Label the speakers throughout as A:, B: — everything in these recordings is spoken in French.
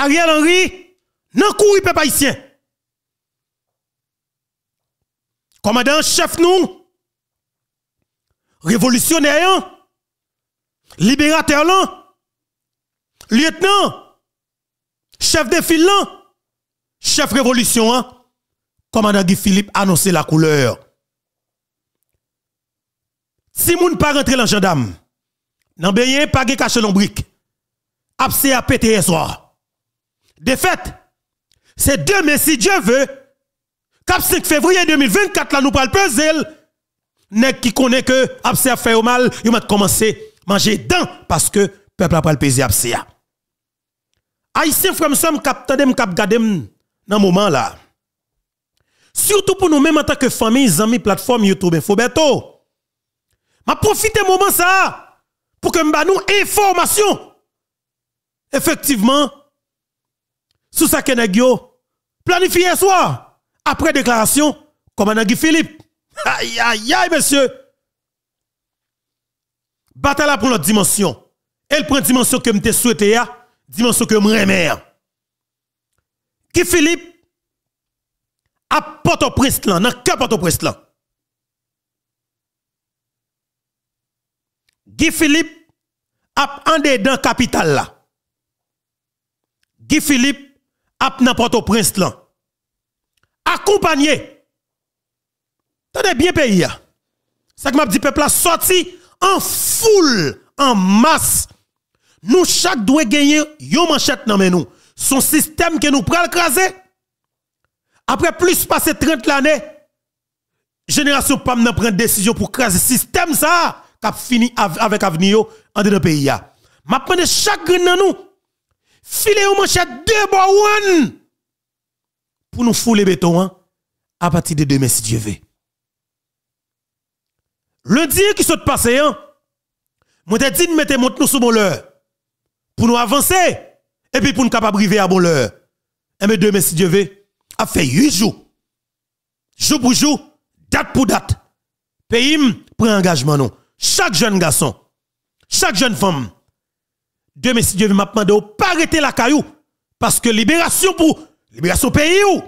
A: Ariel Henry, nan kouri pe Commandant chef nous, révolutionnaire, libérateur lieutenant, chef de file chef révolution, commandant Guy Philippe annoncez la couleur. Si moun pas rentré dans gendarme, n'en pas de cache l'ombrique. Abse à pété soir. De fait, C'est demain, si Dieu veut, 4 5 février 2024, là, nous parlons puzzle. Nèg qui connaît que a fait au mal, il commencer commencé manger dents parce que le peuple a pas le plaisir absia. Haïtien frère me cap tandem cap garder dans moment là. Surtout pour nous mêmes en tant que famille, amis, plateforme YouTube Beto. M'a profiter moment ça pour que nous nous information. Effectivement, sous sa que planifié soir après déclaration comme Guy Philippe. Aïe aïe aïe monsieur. Bataille pour notre dimension. Elle prend dimension que me souhaité dimension que me Guy Philippe à Port-au-Prince n'a dans cap Port-au-Prince Guy Philippe a en dedans capitale là. Guy Philippe ap nan Port-au-Prince là. Accompagné. Tenez bien pays ya. Ça que m'a dit peuple a sorti en foule, en masse. Nous chaque doit gagner yon manchette nan menou. nous. Son système que nous pral craser. Après plus passé 30 l'année, génération PAM nan prend décision pour craser système ça qui fini avec avenir en dans pays ya. M'a de chaque nan nous filez ou manchette deux one pour nous fouler béton hein, à partir de demain si Dieu veut. Le dire qui saute passé, hein, moi te dit mettre monte nous sous mon l'heure pour nous avancer et puis pour nous capable arriver à mon l'heure. Et eh demain si Dieu veut, a fait huit jours. Jour pour jour, date pour date. Pays prend engagement non. Chaque jeune garçon, chaque jeune femme demain si Dieu m'a demandé de pas arrêter la caillou parce que libération pour libération pays ou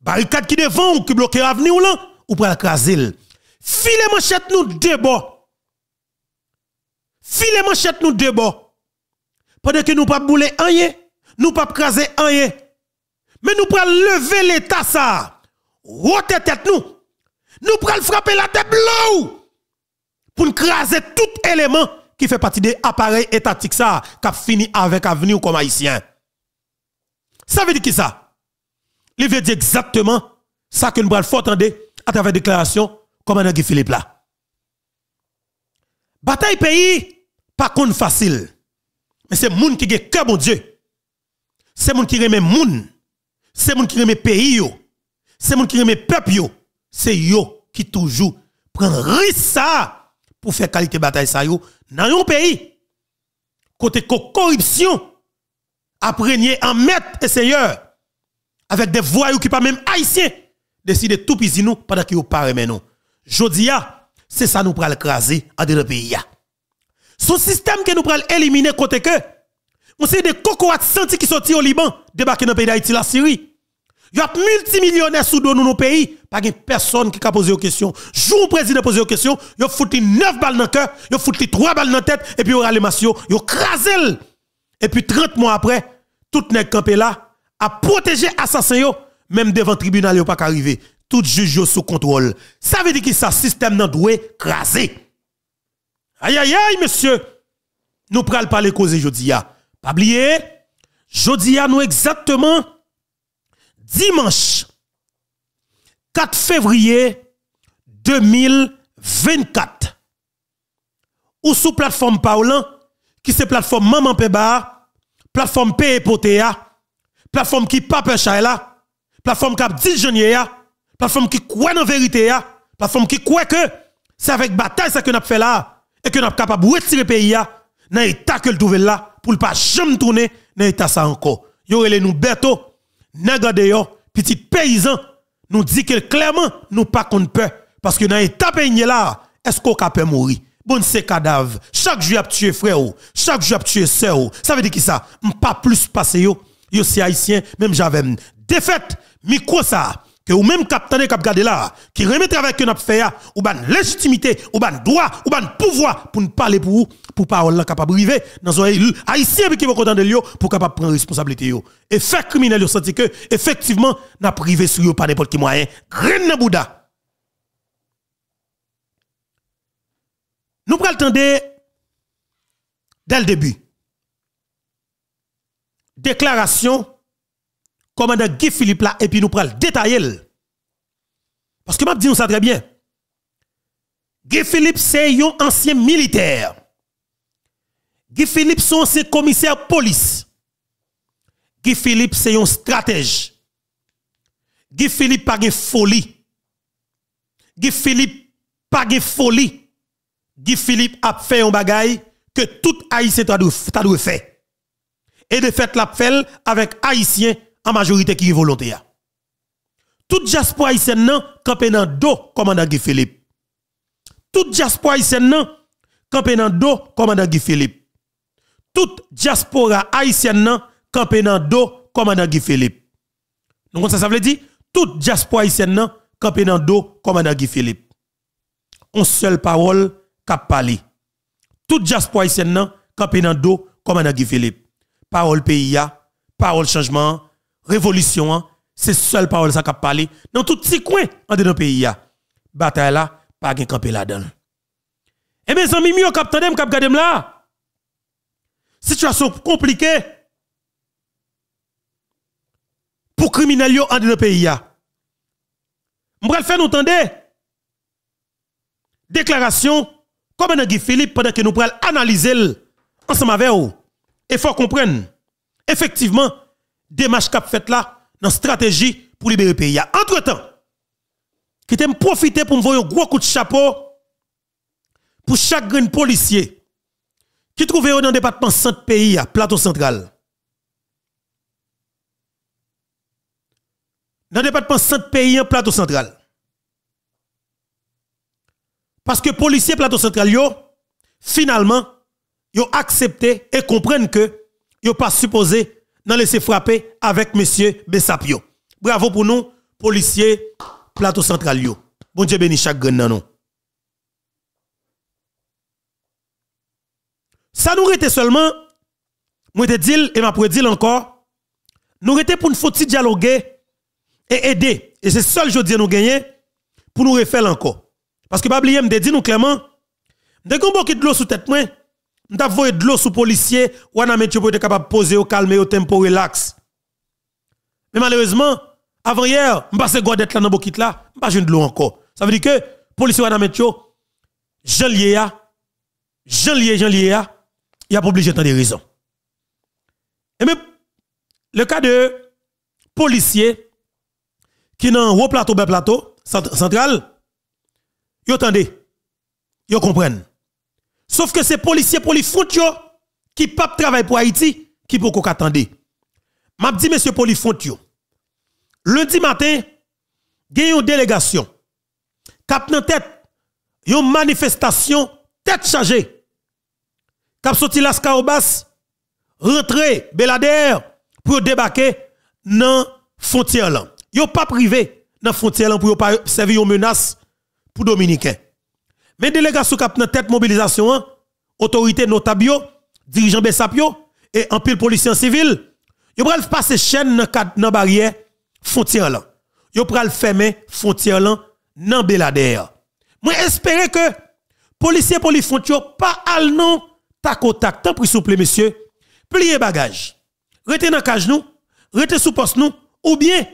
A: barricade qui devant ou qui bloque l'avenir ou là ou pour craser moi manchette nous debout. filez manchette nous debout. pendant que nous pas bouler un yé, nous pas craser un yé. mais nous pouvons lever l'état ça haute tête nous nous pouvons frapper la tête bleu pour craser tout élément qui fait partie des appareils étatiques ça, qui fini avec avenir comme haïtien. Ça veut dire qui ça? Il veut dire exactement ça que nous devons entendre à travers la déclaration commandant qui Philippe là. Bataille pays, pas contre facile. Mais c'est moun qui est cœur bon Dieu. C'est moun qui remet moun. C'est moun qui remet pays yo. C'est moun qui remet peuple yo. C'est yo qui toujours prend risque ça pour faire qualité bataille ça yo dans un pays, côté corruption, apprenier en maître seigneur avec des voyous qui pas même haïtiens, de tout pis nous pendant qu'ils parlent maintenant. Jodia, c'est ça nous pral craser à de le pays. Ce système que nous pral éliminer côté que, on sait des cocoates senties qui sortent au Liban, débarquer dans le pays d'Haïti, la Syrie y a multimillionnaires sous dans nos pays, pas de personne qui a posé aux questions. Jour président posé aux questions, y a foutu 9 balles dans le cœur, y a 3 balles dans la tête, et puis y a les massions, y crasé. Et puis 30 mois après, tout n'est campé là, à protéger assassin même devant le tribunal a pas arrivé. Tout juge yo sous contrôle. Ça veut dire que ça système nan doué crasé. Aïe aïe aïe monsieur. Nous pral parler cause jodi Pas oublier, jodi nous exactement dimanche 4 février 2024. Ou sous plateforme Paola, qui c'est plateforme Maman Peba, plateforme Potea, plateforme qui Pape Chaila, plateforme qui Diljonier, plateforme qui croit en vérité, plateforme qui croit que c'est avec bataille que nous avons fait là, et que nous avons capables de retirer le pays dans l'état que nous trouvons là, pour ne pas jamais tourner dans l'état ça encore. Yo, les nous bientôt yon, petit paysan, nous dit que clairement, nous pas qu'on pas Parce que dans l'état pays là, est-ce qu'on peut mourir? Bon, c'est cadavre. Chaque jour, tu es frère, chaque jour, a tué soeur Ça veut dire qui ça? Pas plus passé yo. Yo, si haïtien, même j'avais défaite, micro ça que ou même capitaine cap garder là qui remettez avec vous n'a ou ban légitimité ou ban droit ou ban pouvoir pour ne parler pour vous pour parole là capable arriver dans haïtien qui vont content de lui pour capable prendre responsabilité et fait criminel yo senti que effectivement n'a privé sur vous pas n'importe qui moyen graine dans bouddha nous temps temps dès le début déclaration commandant Guy Philippe là, et puis nous prenons le détail. Parce que m'a dit nous ça très bien. Guy Philippe, c'est un ancien militaire. Guy Philippe, c'est un ancien commissaire police. Guy Philippe, c'est un stratège. Guy Philippe, pas de folie. Guy Philippe, pas de folie. Guy Philippe a fait un bagaille que tout Haïtien t'a dû faire. Et de fait, l'a fait avec Haïtien en majorité qui est volontaire. Tout diaspora haïtienne nan campé dans dos commandant Guy Philippe. Tout diaspora haïtienne nan campé dans dos commandant Guy Philippe. Tout diaspora haïtienne nan campé dans dos commandant Guy Philippe. Donc ça ça veut dire tout diaspora haïtienne nan campé dans dos commandant Guy Philippe. On seule parole qu'a parlé. Tout diaspora haïtienne nan campé dans dos commandant Guy Philippe. Parole pays parole changement, révolution, hein. c'est seule parole ça qui a parlé dans tout petit coin en nos pays Bataille là, pas gain camper là-dedans. Et eh, mes amis, mieux cap tandem cap gardem là. Situation compliquée. Pour criminels yo en dedans pays là. M'bral faire nous tendez. Déclaration comme dans dit Philippe pendant que nous pral analyser ensemble avec vous. Et faut comprendre effectivement démarche qu'a fait là dans stratégie pour libérer le pays. Entre-temps, qui t'aime profiter pour me voir un gros coup de chapeau pour chaque grand policier qui trouve dans le département centre pays, à plateau central. Dans le département centre pays, plateau central. Parce que policier plateau central, yo, finalement, yo ont accepté et comprennent que yo pas supposé nous laissé frapper avec monsieur Bessapio. Bravo pour nous, policiers, plateau central Bon Dieu béni, chaque gagnant. nous. Ça nous rete seulement, moi te et m'a dire encore, nous rete pour nous faut dialoguer et aider. Et c'est seul je nous gagner pour nous refaire encore. Parce que pas oublier, me dit nous clairement, dès qu'on de l'eau sous tête moi, M'ta voyé de l'eau sous policier, ou an pour être capable de poser au calme au tempo relax. Mais malheureusement, avant hier, m'passe godette là dans bokit là, m'pas de l'eau encore. Ça veut dire que policier ou an ametyo Jean Liéa, Jean Lié, Jean Liéa, il a pas obligé tant de raisons. Et même le cas de policier qui dans haut plateau bas plateau central, yo tendez, yo comprennent. Sauf que c'est policiers pour les frontières qui pas pour Haïti qui beaucoup attendre. M'a dit monsieur Polifrontio. Lundi matin, gagne une délégation cap nan tête une manifestation tête chargée. Cap sorti Las rentré rentrer Belader pour débarquer dans frontière là. Yo pas privé dans frontière pour ne pas servir une menace pour dominicains. Mais délégation cap en tête mobilisation, autorités hein, autorité notable, dirigeant Bessapio, et en pile policier civil, ils pral passer chaîne dans la barrière frontière là. Ils pral fermer frontière là la Beladère. Moi J'espère que les policiers pour les frontières pas al non tac au tac tant pour souple monsieur, pliez bagage. Rete dans cage nous, rete sous poste nous ou bien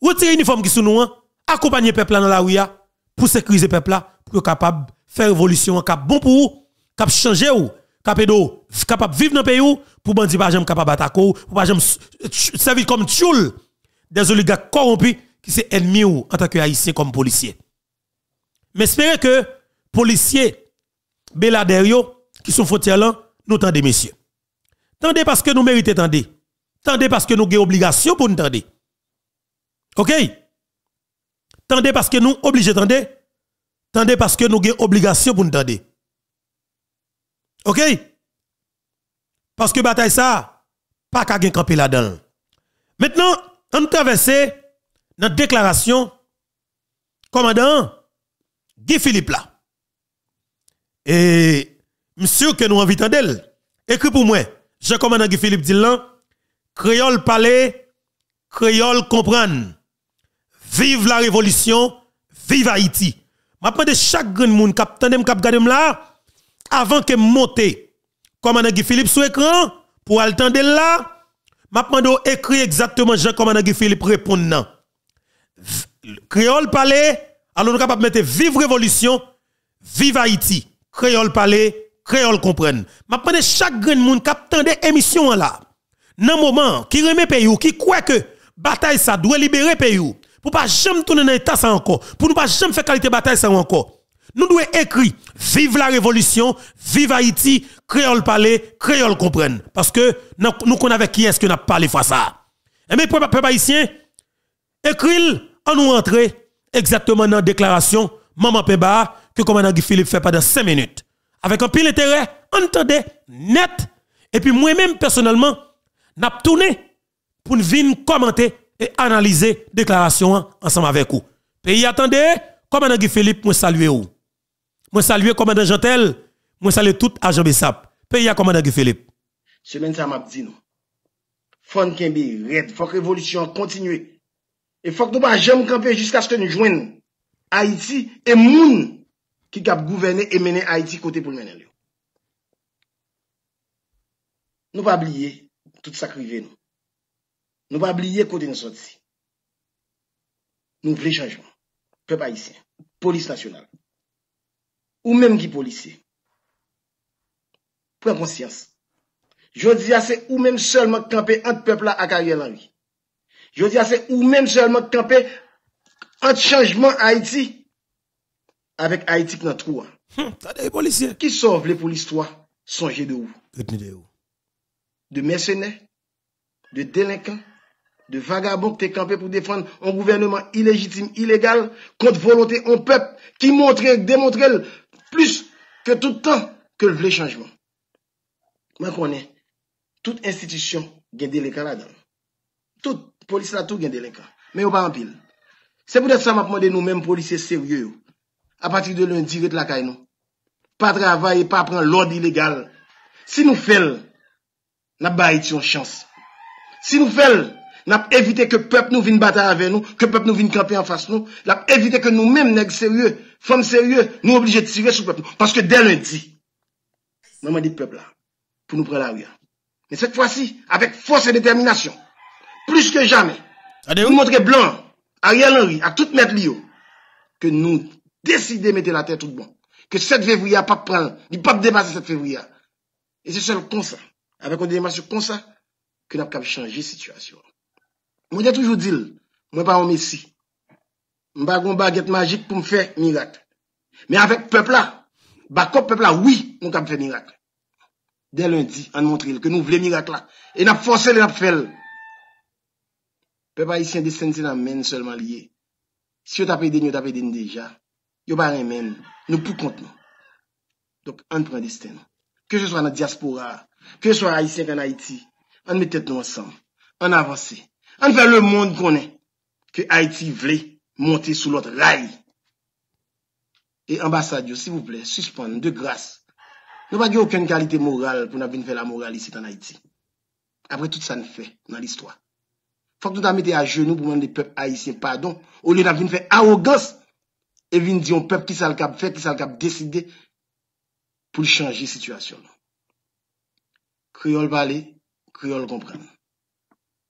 A: retirer uniforme qui sous nous, hein, accompagner peuple dans la rue hein, pour sécuriser peuple là capable faire évolution cap bon pour vous cap changer ou, cap capable vivre dans pays ou pour bandi pas jamais capable d'attaquer, ou, pour pas jamais servir comme tchoul des oligarques corrompus qui sont ennemis ou en tant que haïtien comme policiers. Mais espérez que policiers Beladerio qui sont frontières là, nous tendez messieurs. Tendez parce que nous méritons tendez. Tendez parce que nous avons obligation pour nous tendez. OK Tendez parce que nous obligés tendez Tendez parce que nous avons obligation pour nous OK Parce que bataille ça, pas qu'à camper là-dedans. Maintenant, on traverse notre déclaration, commandant Guy Philippe là. Et monsieur que nous invitons d'elle, écrit pour moi, je commandant Guy Philippe dit là, créole parler, créole comprendre. Vive la révolution, vive Haïti. M'attends chaque grand monde qui tande m garder là avant que monter comme Guy Philippe sur l'écran, pour attendre tendre là m'attends de écrit exactement Jean commandant Guy Philippe répond non Créole parler alors nous capable mettre vive révolution vive Haïti créole parler créole comprendre M'attends chaque grand monde qui tande émission là nan moment qui remet pays ou qui croit que bataille ça doit libérer pays pour ne pas jamais tourner dans l'état ça encore. Pour ne pas jamais faire qualité bataille ça encore. Nous devons écrire Vive la révolution, vive Haïti, créole parler, créole comprendre. Parce que nous connaissons avec qui est-ce que nous parlé de ça. Et mes peuple haïtien, écrit en nous entrer exactement dans la déclaration Maman Peba que commandant Guy Philippe fait pendant 5 minutes. Avec un pile intérêt, entendez net. Et puis moi-même personnellement, n'a tourné pour venir commenter et analyser déclaration ensemble avec vous. Pays attendez, commandant Guy Philippe, moi salue vous. Moi salue commandant Jantel, moi salue tout agent Bessap. Pays à commandant Guy Philippe.
B: Semaine ça m'a dit nous. Fon Kembe red, faut que révolution continue. Et faut que nous pas jamais camper jusqu'à ce que nous joignions Haïti et moun qui cap gouverner et mener Haïti côté pour mener. Nous pas oublier tout ça qui nous. Nou va bliye kote nou sa disi. Nou vle chanjman. Pepe ayisyen. Polis nasyonal. Ou menm ki polisyen. Pren konsyans. Jodi ase ou menm selman kampen ant pepe la akaryen la vi. Jodi ase ou menm selman kampen ant chanjman ayiti. Avèk ayitik nan trouan. Ki sor vle polisyen? Kwa sonje de
A: ou?
B: De mercenè? De delinkan? De vagabon k te kampe pou defan On gouvernement ilegitime, ilegal Kont volonté, on pep Ki montre, démontre Plus ke toutan Ke vle chanjman Mwen konen Tout institisyon gen delekan la dan Tout polis la tou gen delekan Men yo pa anpil Se pwede sa mapmande nou menm polis se seryoyo A pati de lundi vet la kay nou Pa travaye, pa pran lode ilegal Si nou fel Na baye ti yon chans Si nou fel Nap evite ke pep nou vin bata ave nou, ke pep nou vin kampe an fas nou, nap evite ke nou menm neg serye, fom serye, nou oblije tire sou pep nou. Paske den lundi, nanman di pep la, pou nou pre la ouya. Men set fwa si, avèk fòs et determinasyon, plus ke jame, ane ou moun moun tre blan, a riyan lundi, a tout met liyo, ke nou deside mette la ten tout bon. Ke set fevouya pa pran, di pa demase set fevouya. E se sol konsa, avèk ou demase konsa, ke nap kap chanje situasyon. Mwenye toujou dil, mwen pa o mesi. M bagon baget magik pou m fe mirak. Me avèk pepla, bakop pepla, oui, mwen ka m fe mirak. Den lundi, an montril, ke nou vle mirak la. E nap force lè, nap fel. Pe pa yisi yon destin ti nan men, selman liye. Si yo tapè den, yo tapè den deja. Yo ba ren men, nou pou kont nou. Dok, an pren destin. Ke yo so an a diaspora, ke yo so a yisi an a Haiti. An metet nou ansan, an avansi. An fè le moun konè ke Haiti vle montè sou lòt ray. E ambasadyo, s'il vous plè, suspèn, de grâs, nou pa diyo okèn kalité moral pou nan vin fè la moral isè tan Haiti. Apre tout sa n'fè nan l'histoire. Fòk nou ta mette a jenou pou man de pep Haitien, pardon, ou lè nan vin fè arrogance, e vin diyon pep ki sal kap fè, ki sal kap deside pou li chanjè situasyon. Kriol balè, kriol komprèm.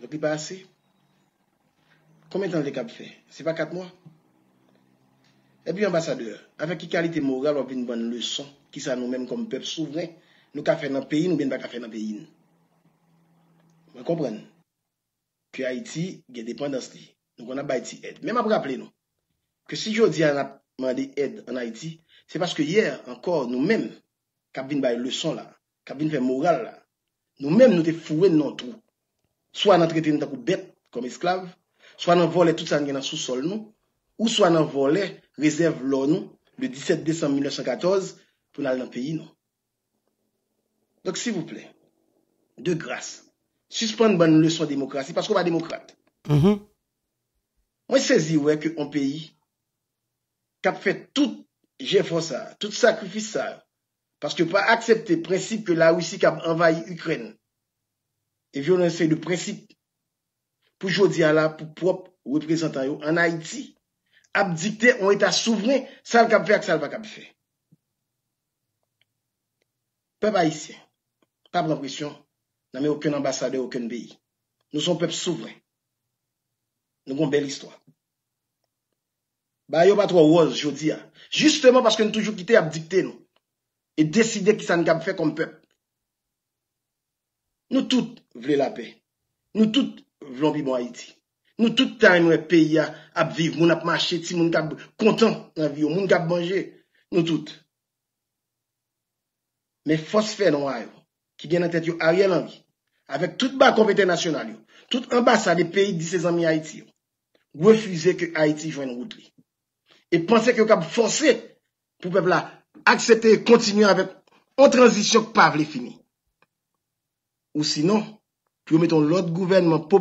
B: Vok li pa ase? Komem tan le kap fe? Se pa kat mwa? E pi ambasadeur, afek ki kalite moral wap vin ban le son, ki sa nou menm kom pep souvren, nou ka fe nan peyin ou ben ba ka fe nan peyin? Wan kompren? Ki Haiti, gen depandans li. Nou kon ap bay ti et. Men ap rappele nou, ke si jodi an ap mandi et an Haiti, se paske yer, ankor nou menm, kap vin bay le son la, kap vin fe moral la, nou menm nou te fwen nan trou. Swa nan tretene takou bet kom esklave, swa nan vole tout san genan sou sol nou, ou swa nan vole rezerv lò nou le 17 décembre 1914 pou nan al nan peyi nou. Dok si vous plè, de grasse, suspende ban nou leçon demokrasi, paskou pa demokrate. Mwen mm-hmm. sezi wè ke an peyi kap fè tout jèfonsa, tout sakrifisa, paskou pa aksepte prinsip ke la ouisi kap anvayi Ukreni, E vyo nan sey de prensip pou jodi ala, pou prop ou reprezentan yo, an Haiti abdikte, on eta souveren sal kap fe ak sal pa kap fe. Pepe haitien, tab nan presyon, nan men okun ambasade, okun beyi. Nou son pepe souveren. Nou kon bel istwa. Bayo patro woz, jodi ya. Justement paske nou toujou ki te abdikte nou. E deside ki san kap fe kon pepe. Nou tout vle la pe. Nou tout vlon bi bon Haiti. Nou tout tan nou e peya ap viv, moun ap macheti, moun kap kontan nan vi yo, moun kap manje, nou tout. Me fosfe nan waj yo, ki gen nan tet yo a riel nan vi, avek tout ba kompete nasyonal yo, tout ambasa de peyi di se zanmi Haiti yo, wefize ke Haiti jwen wout li. E pwense ke yo kap fonse pou pev la aksepte e kontinu avek an tranzisyon k pa vle fini. Ou sinon, puis vous l'autre gouvernement pour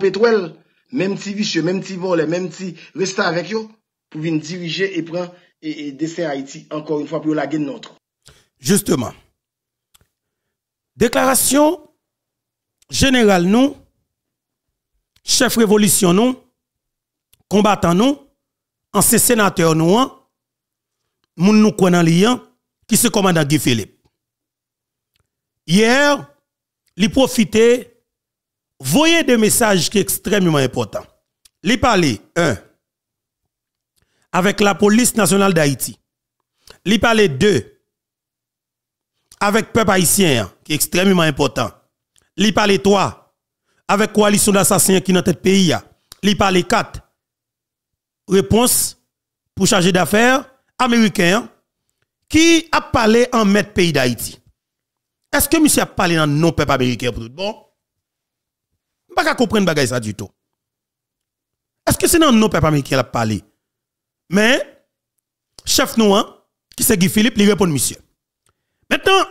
B: même petit vicieux, même petit volet, même petit rester avec eux, pour venir diriger et prendre et, desser Haïti encore une fois pour la guerre notre.
A: Justement. Déclaration générale nous, chef révolution nous, combattant nous, ancien sénateur nous, hein. moun nous connaissons qui se commandant Guy Philippe. Hier, il profitait voyez des messages qui sont extrêmement importants. Les parler, un, avec la police nationale d'Haïti. Les parler, deux, avec le peuple haïtien, hein, qui est extrêmement important. Les parler, trois, avec la coalition d'assassins qui est dans notre pays. Hein. Les parler, quatre, réponse pour chargé d'affaires américain hein, qui a parlé en maître pays d'Haïti. Est-ce que monsieur a parlé dans non peuple américain pour tout bon? pas qu'à comprendre pas ça du tout. Est-ce que c'est dans nos peuple qui a parlé Mais chef nous hein, qui c'est Guy Philippe, il répond monsieur. Maintenant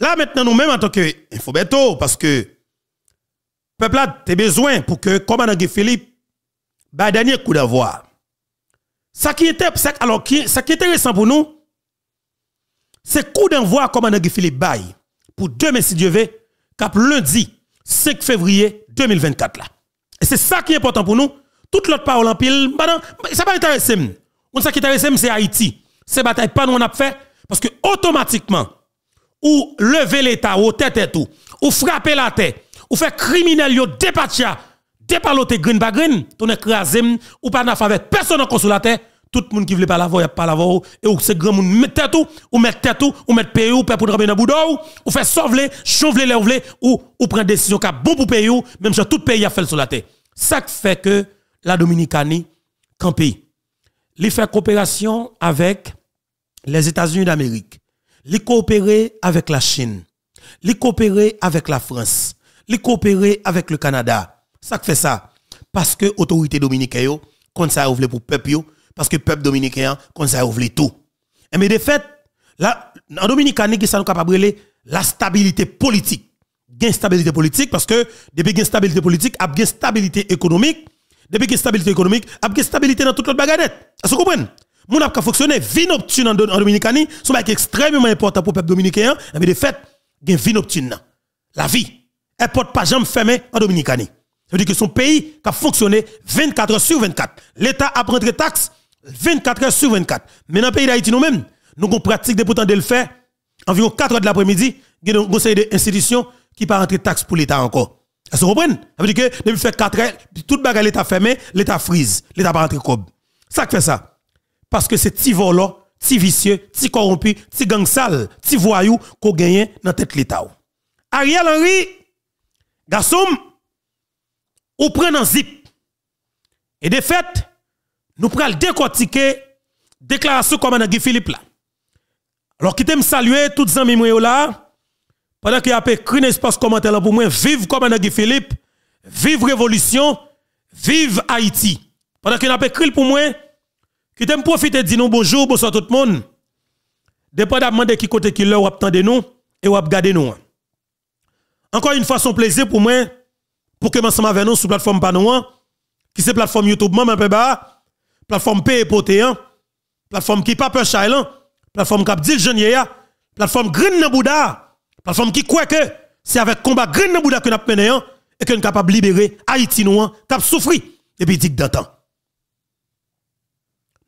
A: là maintenant nous-mêmes en tant que infobeto parce que peuple a besoin pour que commandant Guy Philippe bah dernier coup d'avoir. Ça qui était alors qui ça qui est intéressant pour nous c'est coup d'envoi commandant Guy Philippe bail pour demain si Dieu veut cap lundi 5 février 2024 là. Et c'est ça qui est important pour nous. Toute l'autre parole en pile, bah bah, ça pas intéressant. On ça qui intéresse c'est Haïti. C'est bataille pas nous on a fait parce que automatiquement ou lever l'état au tête et tout, ou frapper la tête, ou faire criminel yo dépatcha, dépaloter green ba ton écrasé ou pas avec personne encore sur la terre. Tout le monde qui veut pas la voir, il a pas la voir. Et où c'est grand monde, mettez tout, ou mettez tout, ou met pays ou payer pour tremper dans boudou, ou fait sauver, chanvler, les ou, ou prendre décision qui bon pour payer, même si tout pays a fait sur la terre. Ça fait que la Dominicanie, pays... Il fait coopération avec les États-Unis d'Amérique. Il coopère avec la Chine. Il coopère avec la France. Il coopère avec le Canada. Ça fait ça. Parce que l'autorité dominicaine, quand ça ouvre pour le peuple, parce que le peuple dominicain, ça ouvre tout. Et mais de fait, en Dominicaine, qui est capable de la stabilité politique. Gain stabilité politique, parce que depuis gain stabilité politique, il y a stabilité économique. Depuis qu'il y a stabilité économique, il y a stabilité dans toute l'autre bagarette. Est-ce que vous comprenez? Mon a fonctionné, vin nocturne en qui est extrêmement important pour le peuple dominicain, mais de fait, il y a vin La vie, elle ne porte pas jamais fermée en Dominicanie. Ça veut dire que son pays qui a fonctionné 24 heures sur 24. L'État a pris des taxes, 24 heures sur 24. Mais dans le pays d'Haïti, nous-mêmes, nous avons pratique de pourtant de le faire. Environ 4 heures de l'après-midi, nous avons des un conseil d'institution qui pas rentrer taxe pour l'État encore. est se que vous comprenez? Ça veut dire que depuis 4 heures, toute bagarre l'État fermé, l'État frise, l'État pas rentrer cob. Ça qui fait ça. Parce que c'est petit volant, petit vicieux, petit corrompu, petit gang sale, petit voyou qu'on gagne dans tête l'État. Ariel Henry, Gassoum on prend un zip. Et de fait, nous prenons décortiquer déclaration commandant Guy Philippe là. Alors qui t'aime saluer toutes amis là pendant qu'il a un espace commentaire là pour moi vive comme Guy Philippe, vive révolution, vive Haïti. Pendant qu'il a cri pour moi qui t'aime profiter dire nous bonjour, bonsoir tout le monde. Dépendamment de qui côté qui ou de nous et ou regarder nous. Encore une fois son plaisir pour moi pour que ma avec nous sur plateforme Panouan qui c'est plateforme YouTube même un peu bas plateforme paye plateforme qui pas peur chailan, plateforme qui dit jeune plateforme green nan bouda, plateforme qui croit que c'est avec combat green nan bouda que n'a mené et que nous capable libérer Haïti hein, qui cap souffrir depuis dit d'antan.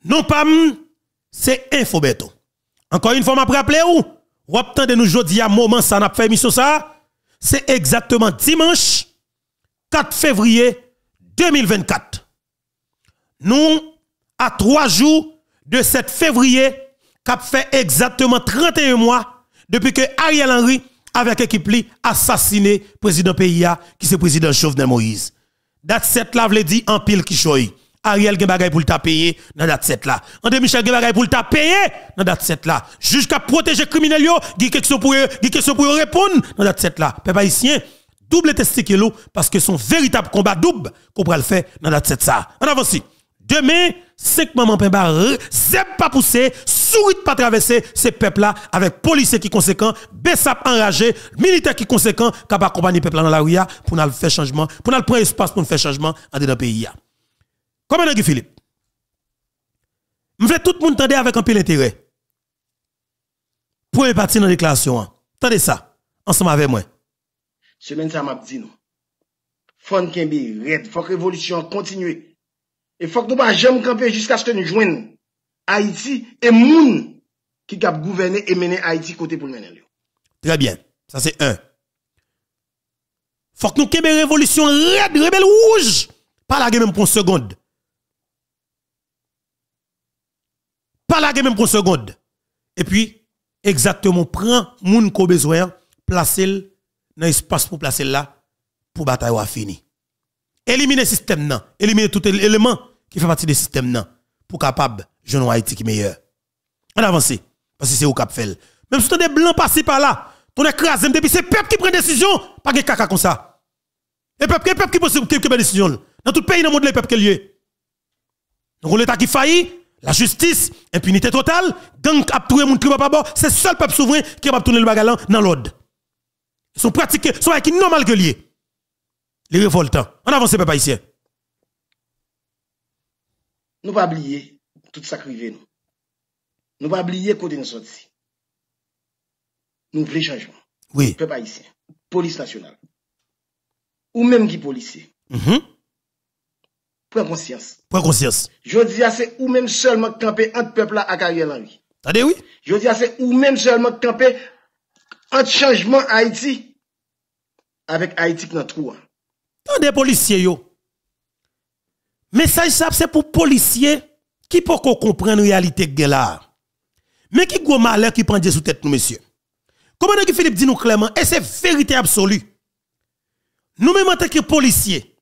A: Non pas c'est info Encore une fois, m'a rappelé ou ou de nous jodi à moment ça n'a fait ça, c'est exactement dimanche 4 février 2024. Nous à trois jours de 7 février, qui fait exactement 31 mois depuis que Ariel Henry, avec équipe li, assassiné président PIA, qui c'est président Jovenel Moïse. Date 7 là, l'avez dit en pile qui choy. Ariel gen pour le taper, dans date 7 là. André Michel gen pour le taper, dans date 7 là. Jusqu'à protéger criminel yo, qui quelque chose pour qui pour répondre dans date 7 là. Peuple haïtien, double testicule parce que son véritable combat double qu'on va le faire dans date 7 ça. En avance. Demain, 5 maman pain barre, pas poussé, souris pas traverser ces peuple là avec policiers qui conséquent, Bessap enragé, militaire qui conséquent, capable accompagner peuple dans la rue pour nous faire changement, pour nous prendre espace pour nous faire changement dans le pays Comment est-ce Philippe Je veux tout le monde tendre avec un peu d'intérêt. pour parti dans la déclaration. Hein. Tendez ça, ensemble avec moi.
B: Semaine ça m'a dit nous. Fon Kembe, red, faut que révolution continue il Et que nous nous jamais camper jusqu'à ce que nous joignions Haïti et moun qui cap gouverner et mener Haïti côté pour mener
A: Très bien. Ça c'est un. Faut que nous une révolution red rebelle rouge pas la même pour une seconde. Pas la même pour une seconde. Et puis exactement prend moun ko besoin placez-les dans l'espace pour placer là pour bataille à fini. Éliminer système éliminez éliminer tout élément qui fait partie des systèmes non, pour capable jeune Haïti qui meilleur. On avance parce que c'est au cap fait. Même si tu des blancs passés par là, ton écrasé depuis c'est peuple qui prend décision, pas de caca comme ça. Et peuple peuple qui prend qui prend décision. Dans tout le pays dans le monde le peuple qui est lié. Donc l'état qui faillit, la justice, l'impunité totale, gang a tout monde qui va pas c'est seul peuple souverain qui va tourner le bagalan dans l'ordre. Ils sont pratiqués, sont normal que lié. Les révoltants. On avance peuple haïtien.
B: Nou pa bliye tout sa krive nou. Nou pa bliye kote nou sa disi. Nou vle chanjman. Oui. Pepe haitien. Polis nasyonal. Ou menm ki polis se. Mh mh. Pren konsyans. Pren konsyans. Jodi ase ou menm selman kampen ant pepla akaryen la vi. Tade wii. Jodi ase ou menm selman kampen
A: ant chanjman haitie. Avek haitik nan trou an. Tade polis se yo. Message ça c'est pour policiers qui peuvent comprendre réalité de là. Mais qui gros malheur qui prend Dieu sous tête nous monsieur. Comment que Philippe dit nous clairement et c'est vérité absolue. Nous même en tant que policiers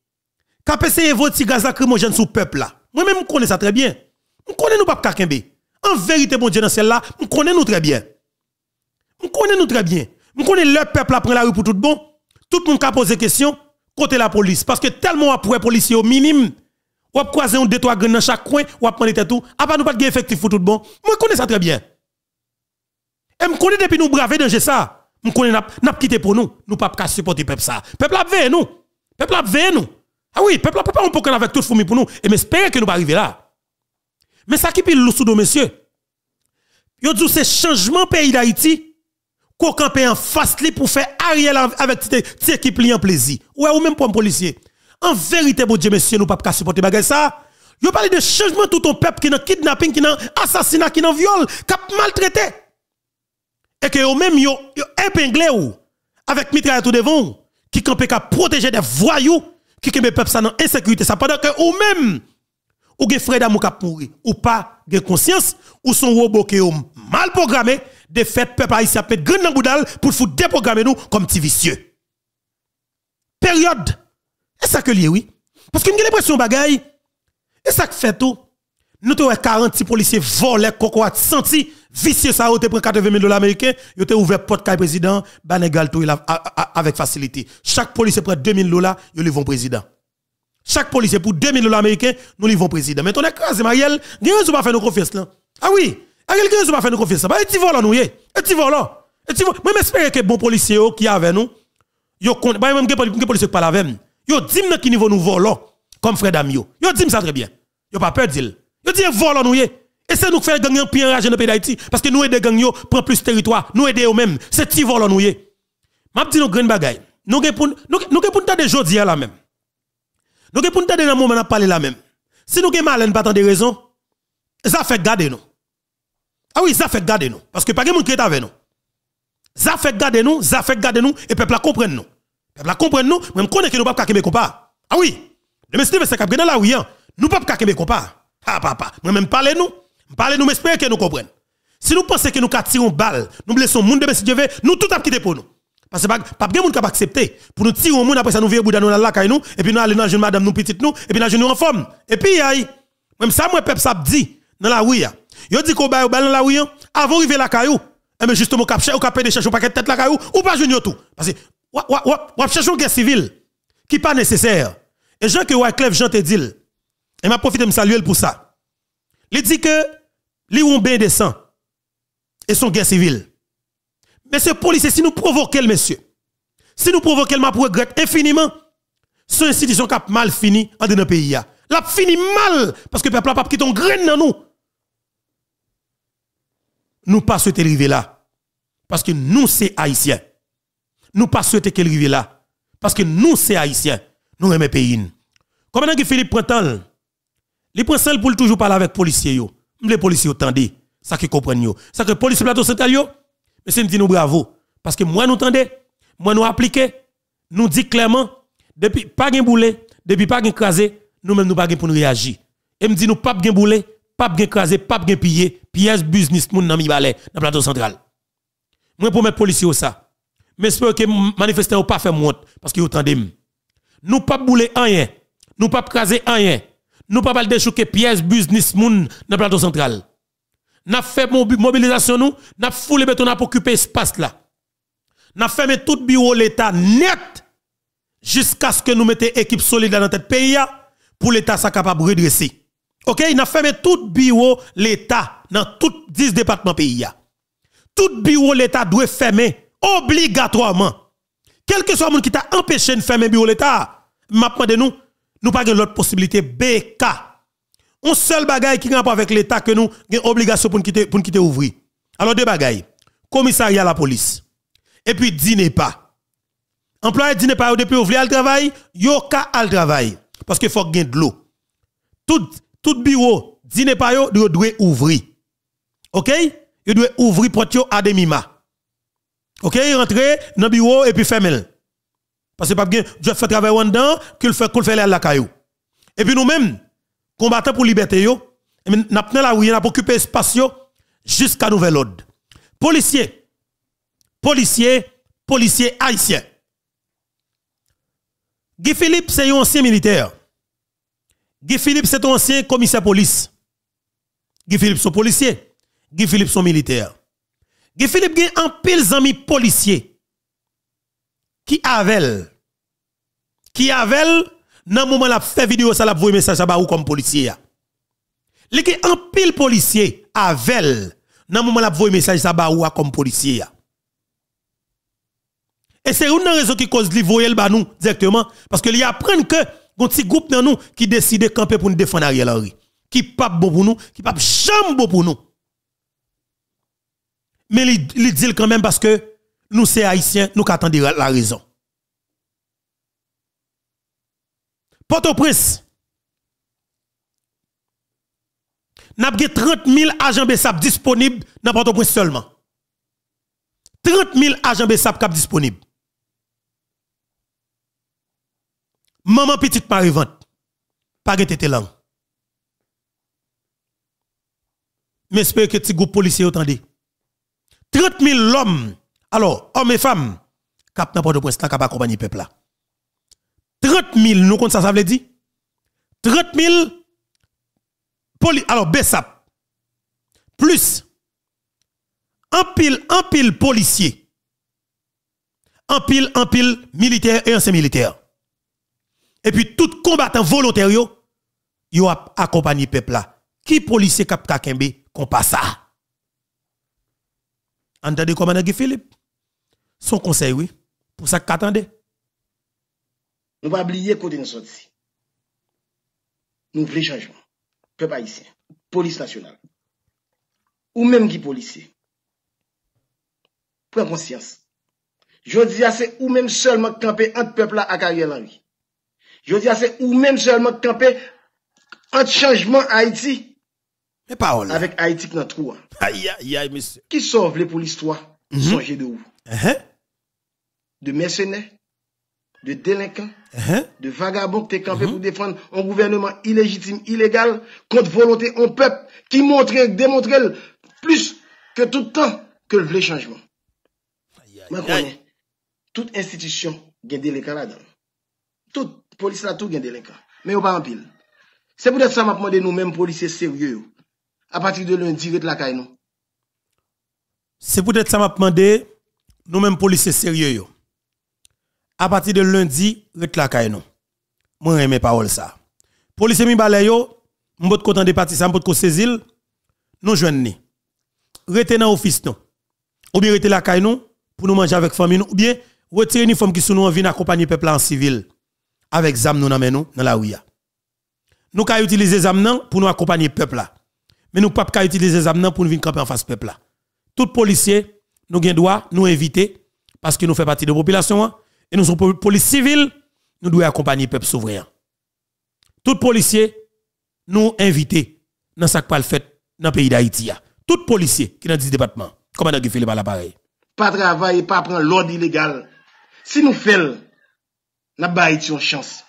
A: qui essayé voter gaz lacrymogène sous peuple Moi même connais ça très bien. Nous connais nous pas kakembe. En vérité mon Dieu dans celle là, je connais nous très bien. Je connais nous très bien. Nous connais le peuple là prend la rue pour tout bon. Tout le monde qui a posé question côté la police parce que tellement après policiers au minimum ou ap croiser un deux dans chaque coin, ou ap prendre tout, après pas nous pas de effectif pour tout bon. Moi connais ça très bien. Et je connais depuis nous braver danger ça. Me connais n'a n'a quitté pour nous, nous pas pas supporter ça. Peuple a veillé nous. Peuple a veillé nous. Ah oui, peuple a pas un peu avec toute fourmi pour nous et m'espérer que nous pas arriver là. Mais ça qui pile sous monsieur. y Yo dit c'est changement pays d'Haïti qu'on campe en face pour faire Ariel avec cette équipe en plaisir. Ouais ou même pour un policier. En vérité, bon Dieu, monsieur, nous ne pouvons pas supporter ça. Vous parlez de changement tout ton peuple qui est dans kidnapping, qui est dans assassinat, qui est dans viol, qui est maltraité. Et que vous-même, vous épinglez ou, avec mitraille tout devant, qui campe qu'à protéger des voyous, qui mes peuple ça dans insécurité. Ça pendant que vous-même, ou gen frère d'amour qui mourir ou pas gen conscience, ou son robot qui mal programmé, de fait, peuple haïtien peut grand dans boudal pour foutre déprogrammer nous comme petits vicieux. Période et ça que lié, oui. Parce que j'ai l'impression bagaille. Et ça que fait tout. Nous avons 40 policiers volés, cocoa, senti, vicieux, ça, ont pris 80 000 dollars américains, ils ont ouvert porte le président, Banegal tout avec facilité. Chaque policier prend 2 000 dollars, ils le vont président. Chaque policier pour 2 000 dollars américains, nous le vont président. Mais ton écrasé, Mariel, il ne pas fait, nos confiance là. Ah oui, Ariel, ah, il ne pas fait, nos confiance là. Bah, et tu voles, nous, et Et tu voles. Moi, j'espère que bon policier oh, qui est avec nous, ils ont. Moi, même, policier qui parle avec nous. Yo dit nan qui niveau nous volons comme frère Damio. Yo dit ça très bien. Yo pas peur d'il. Yo dit volons nous Et c'est nous qui faisons gagner plus rage dans le pays d'Haïti parce que nous aider gang yo prend plus territoire, nous aider eux même. C'est ti volons nous M'a dit nous grande bagaille. Nous gen pour nous nous gen pour des jodi la même. Nous gen pour des dans moment n'a parler la même. Si nous gen malen pas tant de raison, ça fait garder nous. Ah oui, ça fait garder nous parce que pas gen monde qui est avec nous. Ça fait garder nous, ça fait garder nous et peuple a comprendre nous. La comprendre nous, même connaît que nous pas kakembe compas. Ah oui. Le monsieur c'est cap là oui, hein. nous pas kakembe compas. Ah papa, moi même parler nous, parler nous m'espère que nous comprenons Si nous pensons que nous tirons balle, nous blessons monde de M. Dieu, nous tout a pour nous. Parce que pas pas monde qui accepté pour nous tirer au monde après ça nous vieux bouder nous la caille nous et puis nous aller dans jeune madame nous petite nous et puis nous jeune en forme. Et puis aïe. Même ça moi peuple ça dit dans la rue. il hein. dit qu'on bail dans la rue hein. avant à la caillou. Et eh mais ben, justement cap chercher au cap de chercher un paquet de tête la caillou ou pas jeune tout. Parce que Wap cherche une guerre civile qui pas nécessaire. Et Jean que Wyclef Jean te dit, et m'a profité de me saluer pour ça. Il dit que li ont bien des sang et son guerre civile. Mais ce policier, si nous provoquons, monsieur, si nous provoquons, ma regrette infiniment, ce institution qui a mal fini en notre pays. La fini mal parce que le peuple a pas quitté un grain dans nous. Nous pas souhaiter arriver là. Parce que nous, c'est haïtiens nous pas souhaiter qu'elle arrive là. Parce que nous, c'est haïtiens. Nous aimons pays. Comme que Philippe Printemps, Les prend seul pour toujours parler avec les policiers. Les policiers attendent. Ça qui comprennent. Ça que police plateau central, mais c'est nous bravo. Parce que moi, nous tendez, moi, nous appliquons, nous dit clairement, depuis pas de boulet, depuis pas de crasé, nous-mêmes, nous pas pour nous réagir. Et me dit, nous pas de boulet, pas de crasé, pas de piller, pièce business, moun nan mi balai, dans plateau central. Moi, pour mettre policiers ça mais j'espère que ou pas fait honte parce que vous nous pas bouler rien nous pas craser rien nous pas parler de pièces business moun dans plateau central n'a fait mobilisation nous n'a foulé béton a occuper espace là n'a fermé tout bureau l'état net jusqu'à ce que nous mettons équipe solide dans notre pays pour l'État soit capable de redresser. OK, il a fermé tout bureau l'État dans tout 10 départements pays. Tout bureau l'État doit fermer obligatoirement, quel que soit le monde qui t'a empêché de faire le bureau l'État, nous, nous pas l'autre possibilité BK. Un seul bagaille qui n'a pas avec l'État que nous avons obligation pour nous quitter, pour quitter ouvrir. Alors deux bagailles. Commissariat à la police. Et puis dîner pas. Employé dîner pas depuis ouvrir le travail, yo ka al travail parce qu'il faut gagner de l'eau. Tout tout bureau dîner pas yo doit ouvrir. OK? Il doit ouvrir porte à demi-mât. OK, rentrer dans le bureau et puis fermer. Parce que pas bien, je fais travail en dedans, qu'il fait qu'il fait la caillou. Et puis nous-mêmes, combattants pour liberté yo, n'a pas la rue, nous occuper occupé espace jusqu'à nouvel ordre. Policiers, policiers, policiers haïtiens. Guy Philippe c'est un ancien militaire. Guy Philippe c'est un ancien commissaire police. Guy Philippe son policier. Guy Philippe son militaire. Il Philippe a un pile zami policiers qui avaient qui dans nan moment la fait vidéo ça la un message ba ou comme policier Li gen policiers pile policier dans nan moment la voyer message ça ba comme policier Et c'est une raison qui cause li voyer ba nous directement parce que li y que un petit groupe dans nous qui décide de camper pour nous défendre Ariel Henry qui pas bon pour nous qui pas chambre pour nous mais il dit quand même parce que nous, c'est haïtiens, nous attendons la raison. Port-au-Prince, nous avons 30 000 agents BESAP disponibles dans Port-au-Prince seulement. 30 000 agents BESAP cap disponibles. Maman petite Marie-Vente, pas de langue. Mais j'espère que les groupe policier dit. 30 000 hommes, alors hommes et femmes, cap n'importe de presse, cap accompagner le peuple là. 30 000, nous comptons ça, ça veut dire 30 000 poli, alors BESAP, plus un pile, un pile policier, un pile, un pile militaire et semi militaire. Et puis tout combattant volontaire, yo, yo accompagné peuple là. Qui policier cap kakembe, qu'on ça? Entendez comment commandant Philippe. Son conseil, oui. Pour ça qu'attendez. Nous ne pas oublier côté nous ici.
B: Nous voulons changement. Peuple haïtien. Police nationale. Ou même qui policier. Prends conscience. Je dis assez c'est ou même seulement camper entre peuple à carrière Henry. Je dis assez c'est ou même seulement camper entre changement Haïti avec Haïti dans trou. Hein. monsieur. Qui sauve les policiers l'histoire? Mm de où? Uh-huh. De mercenaires, de délinquants, uh-huh. de vagabonds qui campé campés mhm. pour défendre un gouvernement illégitime, illégal, contre volonté un peuple qui montre, démontre plus que tout le temps que le changement. crois que Toute institution gagne délinquants là-dedans. Toute police là, tout gagne délinquant. Mais on pas en pile. C'est pour ça que ça m'a nous-mêmes, policiers sérieux, à partir de lundi, direct la caille nous.
A: C'est peut-être ça m'a demandé, nous-mêmes policiers sérieux. À partir de lundi, direct la caille nous. Moi, mes paroles ça. Policiers mi balay yo, m'bot content de partir ça, m'bot ko saisir, nous joignent ni. Rete dans office non. Ou bien rete la caille nous pour nous manger avec famille ou bien retirer uniforme qui sont nous en venir accompagner peuple en civil avec zam nous dans nous dans la rue. Nous ka utiliser zam non, pour nous accompagner peuple là mais nous ne pouvons pas utiliser les armes pour nous venir camper en face peuple là. Tout policier, nous devons nous inviter, parce que nous faisons partie de la population, hein. et nous sommes policiers civils, nous devons accompagner le peuple souverain. Tout policier, nous inviter dans ce qu'on fait dans le pays d'Haïti. Hein. Tout policier qui est dans département. départements, commandant Guy Philippe à l'appareil.
B: Pas travailler, pas prendre l'ordre illégal. Si nous faisons, nous avons une chance.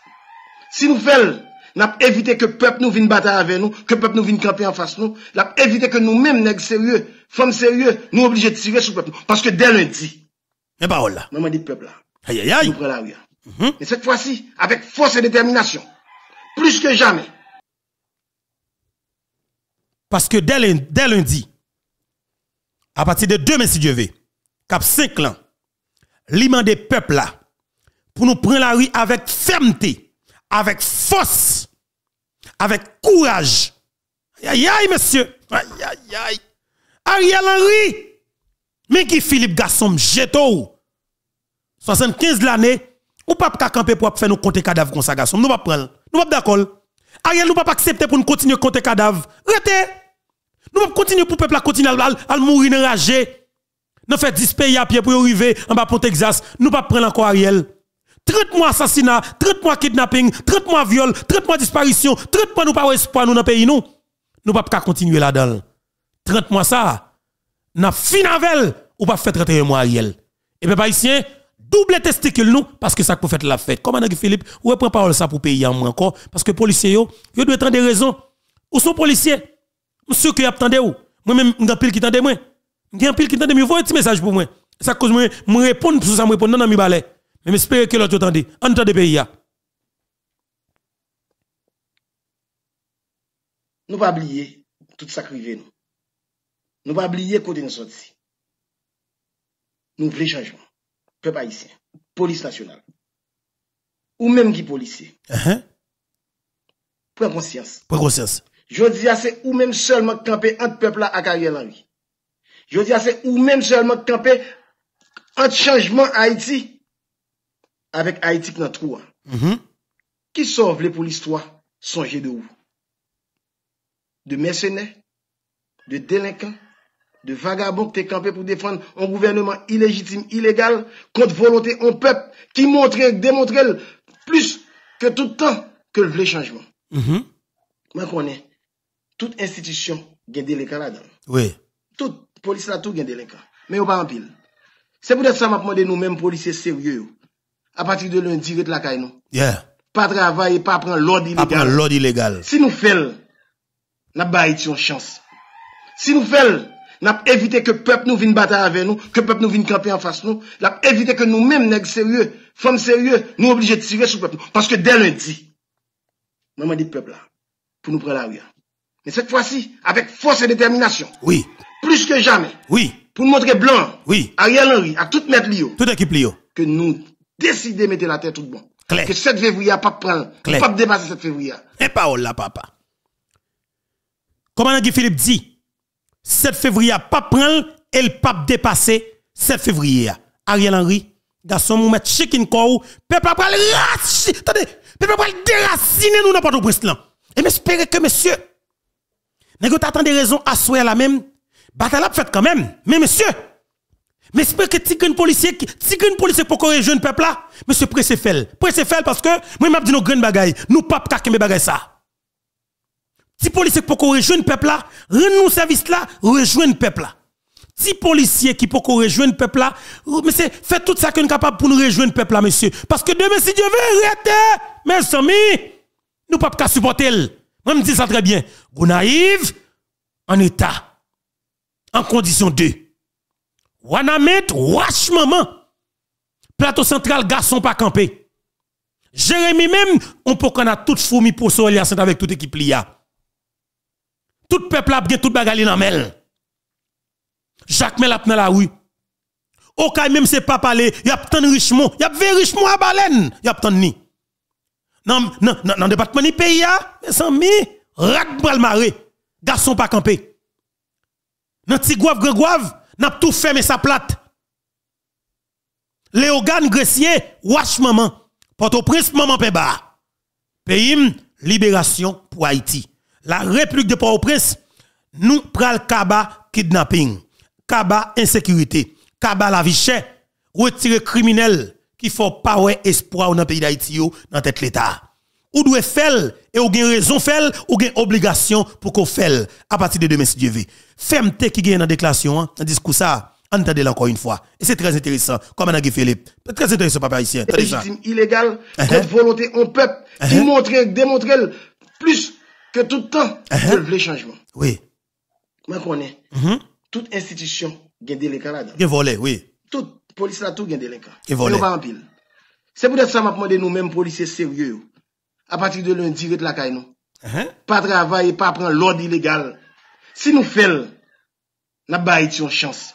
B: Si nous faisons, n'a évité que le peuple nous vienne battre avec nous, que le peuple nous vienne camper en face nous, avons évité que nous-mêmes, nègres sérieux, femmes sérieux, nous obligés de tirer sur le peuple. Parce que dès lundi, nous prenons là. Maman dit peuple là. Aïe aïe la rue. Mais mhm. cette fois-ci, avec force et détermination,
A: plus que jamais. Parce que dès lundi, à partir de demain si Dieu veut, cap 5 ans, l'immense des peuples là, pour nous prendre la rue avec fermeté avec force, avec courage. Aïe, aïe, monsieur. Aïe, aïe, aïe. Ariel Henry, mais qui Philippe Gasson, jeto. 75 l'année, ou pas qu'à camper pour faire nous compter cadavre comme ça, Gasson. Nous pas prendre. Nous pas d'accord. Ariel, nous pas accepter pour nous continuer à compter cadavre. Rete. Nous pas continuer pour peuple à continuer à mourir enragé. Nous fait 10 pays à pied pour arriver en bas pour Texas. Nous pas prendre encore Ariel. 30 mois assassinat, 30 mois kidnapping, 30 mois viol, 30 mois disparition, 30 mois nous pas espoir nous dans pays nous. Nous pas pas continuer là-dedans. 30 mois ça. N'a fin avec ou pas fait 31 mois Ariel. Et pas ici, double testicule nous parce que ça peut faire la fête. Comme Anagui Philippe, ou prend parole ça pour payer en moi encore parce que policiers yo, yo doit des raison. Ou sont policiers Monsieur qui attendait ou moi même un pile qui attendait moi. Un pile qui attendait moi, voyez un petit message pour moi. Ça cause moi me répondre pour ça me répondre dans mi balai. Mais j'espère que l'autre entendez. Entendez pays.
B: Nous pas oublier tout ça qui arrivé nous. Nous pas oublier côté nous sorti. Nous voulons changement. Peuple haïtien, police nationale. Ou même qui policier. Uh Prends conscience. Prends conscience. Je dis à c'est ou même seulement camper entre peuple à Ariel Henry. Je dis à c'est ou même seulement camper entre changement Haïti avec Haïti qui 3 hein. mm-hmm. Qui sauve les pour l'histoire Songez de où De mercenaires, de délinquants, de vagabonds qui sont campés pour défendre un gouvernement illégitime, illégal, contre volonté un peuple qui montre démontre plus que tout le temps que le changement. Mm-hmm. Moi, connais, toute institution gagne délinquants là-dedans. Oui. Toute police là, tout gagne délinquant. Mais on pas en pile. C'est pour ça que je demandé nous-mêmes, policiers sérieux, A pati de lundi vet lakay nou. Yeah. Patre avaye, pa apren lode ilegal. Si nou fel, nap bayit yon chans. Si nou fel, nap evite ke pep nou vin bata ave nou, ke pep nou vin kampe an fas nou, nap evite ke nou menm neg serye, fom serye, nou oblije tire sou pep nou. Paske den lundi, maman di pep la, pou nou pre la ouya. Ne set fwa si, avek fos e determinasyon. Oui. Plis ke jame. Oui. Pou mwotre blan. Oui. A yal en ouye, a tout met li yo. Tout ekip li yo. Ke nou... Décidez de mettre la tête tout bon. Claire. Que 7 février, pas prendre. Pas dépasser 7 février. Et parole là, papa.
A: Comment Guy Philippe dit 7 février, pas prendre et le pape dépasser 7 février. Ariel Henry, garçon, vous mettez chicken cow, peuple pas le attendez, peuple pas déraciner nous n'importe où prince là. Et m'espérer que monsieur, n'est-ce que de raisons à souhait la même, bataille la fait quand même, mais monsieur, mais c'est pas que tigre policier, un policier pour corriger le peuple là, monsieur pressé faire. parce que moi m'a dit nos grandes bagailles, nous pas kakembe bagaille ça. Si policier pour corriger jeune peuple là, rend nous service là, rejoindre peuple là. Si policier qui pour rejoindre peuple là, mais c'est fait tout ça qu'on est capable pour nous rejoindre peuple là monsieur parce que demain si Dieu veut arrêter mes amis, nous pas supporter. Moi me dis ça très bien. naïve, en état en condition 2. Wanamet, wash maman. Plateau central, garçon pas campé. Jérémy même, on peut qu'on a toute fourmi pour ça, avec toute équipe l'IA. Tout peuple a bien tout bagali dans mel. Jacques Mel a dans la rue. okay même c'est pas parler, y a tant Richemont, y a de Richemont à baleine, y a tant ni. Non, non, non, département ni pays a, mes amis, rat bral maré, garçon pas campé. Dans Tigouave, Grégoire, n'a tout fait, sa plate. Léogane Gressier, watch maman. Port-au-Prince, maman Péba. Pays, libération pour Haïti. La République de Port-au-Prince, nous pral kaba kidnapping, kaba insécurité, kaba la vie chère, retirer criminel qui font pas espoir dans le pays d'Haïti, dans l'État ou doit faire et ou gen raison faire ou une obligation pour qu'on fasse à partir de demain si Dieu veut. Femme qui gagne dans déclaration, en hein, discours ça, entendez encore une fois. Et c'est très intéressant comme Anagui Philippe. Très intéressant papa ici. légitime,
B: illégal contre uh-huh. volonté en peuple démontrer uh-huh. démontrer plus que tout le temps uh-huh. le changement. Oui. Moi connais. Mm-hmm. Toute institution gagne des là-dedans.
A: Toutes volé, oui.
B: Toute police là tout gagne délinquant. Et C'est pour ça que je demandé nous-mêmes policiers sérieux à partir de lundi, direct la caille nous. Uh-huh. Pas travailler, pas prendre l'ordre illégal. Si nous faisons, n'a pas une chance.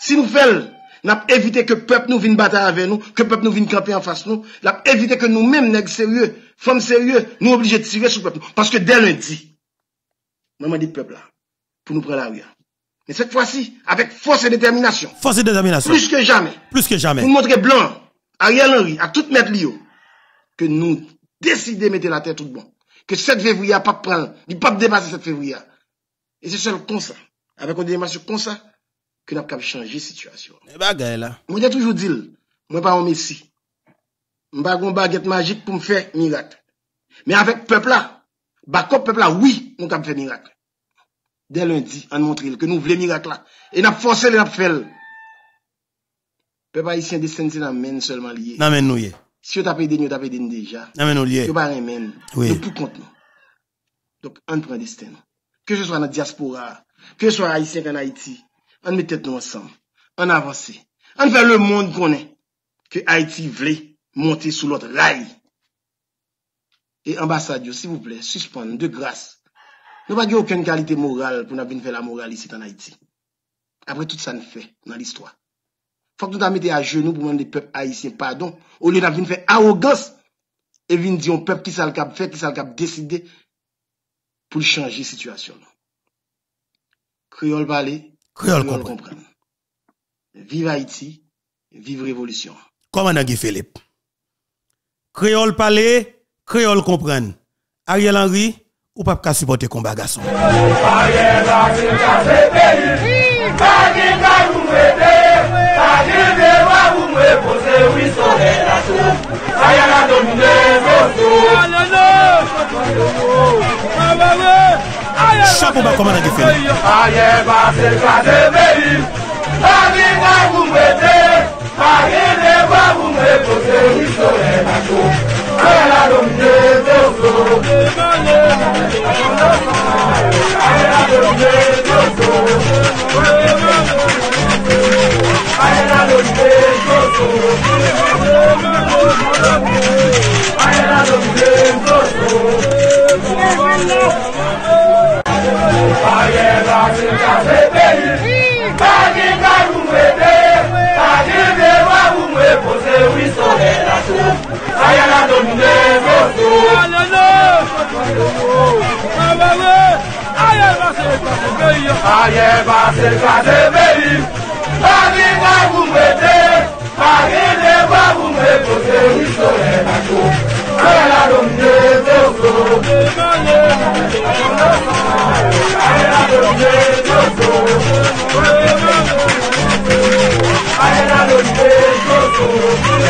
B: Si nous faisons, n'a évité que peuple nous vienne battre avec nous, que le peuple nous vienne camper en face de nous, n'a évité que nous-mêmes, nèg sérieux, femmes sérieux, nous obligés de tirer sur peuple. Parce que dès lundi, nous dit peuple là, pour nous prendre la rue. Mais cette fois-ci, avec force et détermination. Force et détermination. Plus que jamais. Plus que jamais. Pour montrer blanc, Ariel Henry, à tout mettre Lio, que nous Desi de mette la te tout bon. Ke 7 februya pa pran. Di pa de base 7 februya. E se sol konsa. Awe kon de base konsa. Ke nap kap chanje situasyon. E bagay la. Mwen de toujou dil. Mwen pa o mesi. Mbagon baget magik pou mfe mirak. Me avek pepla. Bakop pepla. Oui. Mwen kap fe mirak. Den lundi. An montril. Ke nou vle mirak la. E nap fonse le nap fel. Pe pa isi yon distensi nan men selman liye. Nan men nouye. Si yo tapè deni, yo tapè deni deja.
A: Amè nou non, liè. Yo pa remè. Oui. Yo
B: pou kont nou. Dok, an prè destè nou. Ke yo sou an diaspora. Ke yo sou an haïsèk an Haïti. An mè tèt nou ansan. An avansè. An fè lè moun konè. Ke Haïti vlè montè sou lòt l'haï. E ambasadyo, sivou plè, suspèn, de grâs. Nou pa dè okèn kalité moral pou nan bin fè la moralisèk an Haïti. Apre tout sa n'fè nan l'istwa. faut que nous mettions à genoux pour demander au peuples haïtiens pardon. Au lieu de faire arrogance et venir dire on peuple qui s'en capable faire, qui s'est capable décider pour changer la situation.
A: Créole parler, créole comprendre. Vive Haïti, vive révolution. Comment on a dit Philippe Créole parler, créole comprendre. Ariel Henry, ou pas supporter combat garçon. Ariel Posé Wisto de la Su, Sayana Domine Mosu. Chapeau bas comme un agifé. Aye basé basé baby,
B: Bani na ba kumbe Posé Ayev a
A: se kaze peli
B: Padi kagou me de
A: Padi kagou me po se ou isole rasyon Ayev
B: a se kaze peli Padi kagou me de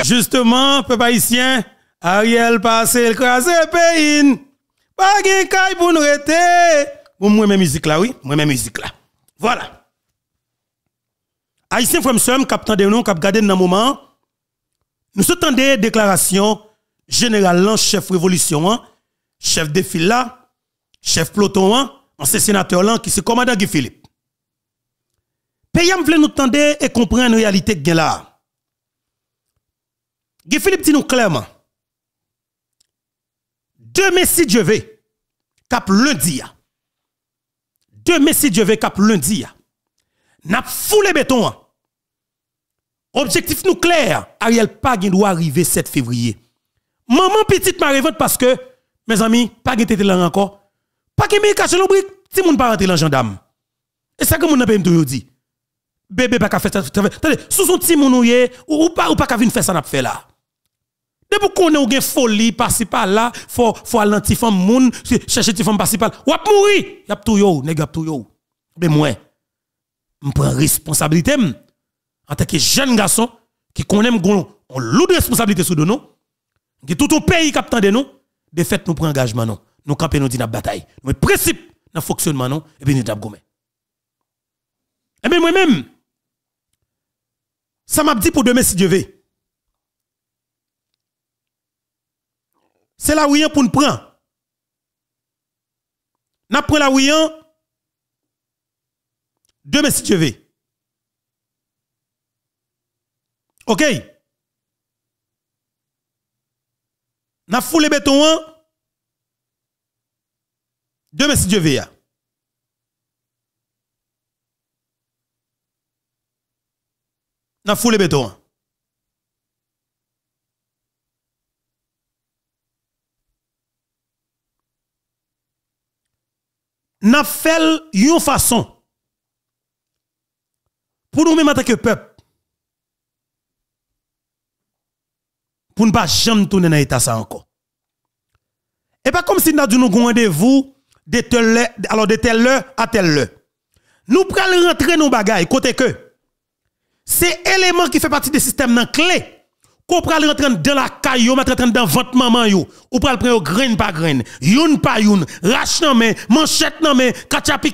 A: Justement, peuple haïtien, Ariel passe le crasé pays. Pas de caille pour nous arrêter. Pour moi, mes musique là, oui. Moi, mes musique là. Voilà. Haïtiens frère monsieur cap de nous cap garder dans moment nous attendons déclaration général chef révolution hein. chef défilé là chef peloton hein, ancien sénateur là qui c'est commandant Guy Philippe pays veut nous attendre et comprendre la réalité que là Guy Philippe dit nous clairement demain si Dieu veut cap lundi hein. demain si Dieu veut cap lundi hein n'a foulé béton. Hein. Objectif nous clair, Ariel Pag doit arriver 7 février. Maman petite m'a parce que mes amis, pas de là encore. Pas de caché l'ombre, si moun pas rentre dans gendarme. Et ça que mon n'a toujours dit. Bébé pas faire ça. Attendez, sous son petit moun ou, pas ou pas venir faire ça n'a pas fait là. Depuis qu'on ait une folie principale. par-là, faut faut aller anti femme moun, chercher ti femme par par-là. Ou ap mouri, y tout yo, nèg ap tout yo. Ben moi je prends responsabilité en tant que jeune garçon qui connaît on de responsabilité sur nous. Qui tout le pays qui attend de nous, de fait nous prenons engagement Nous camper nous la bataille. Nous principe dans fonctionnement et puis nous le gomme. Et bien moi-même ça m'a dit pour demain si Dieu veut. C'est la rien pour nous prendre. où il la rien deux messieurs OK? N'a foulé béton. Hein? Demain, si N'a foulé béton. Hein? N'a fait une façon. Pour nous même en tant que peuple, pour ne pas jamais tourner dans l'état ça encore. Et pas comme si nous avons rendez-vous de telle alors de telle heure à telle heure. Nous prenons rentrer nos bagages côté que c'est élément qui fait partie des systèmes dans clé qu'on prenne rentrer dans la caille, on dans votre maman yo, ou prend prendre grain par grain, youn par youn, rache nommé manchette nommé main, kachapi.